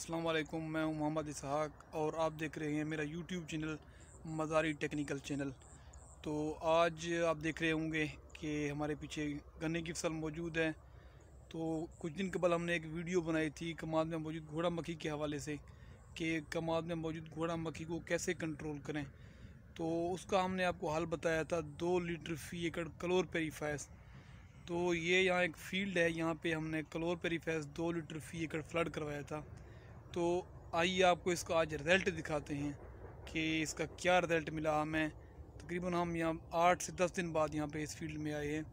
अस्सलाम वालेकुम मैं हूं मोहम्मद इसहाक और आप देख रहे हैं मेरा YouTube channel Mazari technical channel तो आज आप देख रहे होंगे कि हमारे पीछे गन्ने की फसल मौजूद है तो कुछ दिन कबल हमने एक वीडियो बनाई थी कमाद में मौजूद घोड़ा मक्खी के हवाले से कि कमाद में मौजूद घोड़ा मक्खी को कैसे कंट्रोल करें तो उसका हमने आपको हल बताया था दो लीटर फी एकड़ कलोर पेरीफाइस तो ये यहाँ एक फील्ड है यहाँ पे हमने क्लोर पेरीफाइस दो लीटर फी एकड़ फ्लड करवाया था तो आइए आपको इसका आज रिज़ल्ट दिखाते हैं कि इसका क्या रिज़ल्ट मिला हमें तकरीबन हम यहाँ आठ से दस दिन बाद यहाँ पे इस फील्ड में आए हैं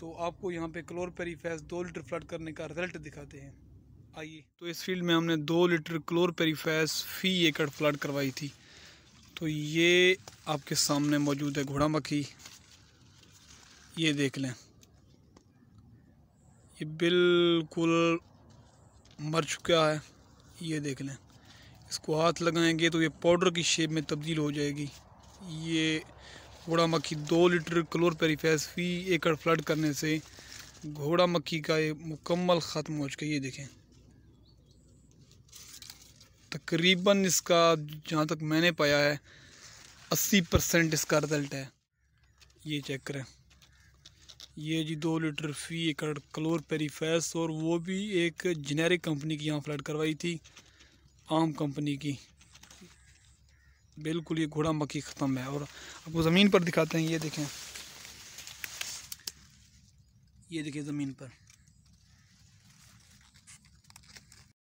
तो आपको यहाँ पे क्लोरपेरीफेस दो लीटर फ्लड करने का रिज़ल्ट दिखाते हैं आइए तो इस फील्ड में हमने दो लीटर क्लोरपेरीफेस फी एकड़ फ्लड करवाई थी तो ये आपके सामने मौजूद है घोड़ा मक्खी ये देख लें ये बिल्कुल मर चुका है ये देख लें इसको हाथ लगाएंगे तो ये पाउडर की शेप में तब्दील हो जाएगी ये घोड़ा मक्खी दो लीटर क्लोर पेरीफेस फी एकड़ फ्लड करने से घोड़ा मक्खी का ये मुकम्मल ख़त्म हो चुका ये देखें तकरीबन इसका जहाँ तक मैंने पाया है अस्सी परसेंट इसका रिज़ल्ट है ये चेक करें ये जी दो लीटर फी एकड़ क्लोर पेरीफेस और वो भी एक जेनेरिक कंपनी की यहाँ फ्लैट करवाई थी आम कंपनी की बिल्कुल ये घोड़ा मक्की ख़त्म है और आपको ज़मीन पर दिखाते हैं ये देखें ये देखें ज़मीन पर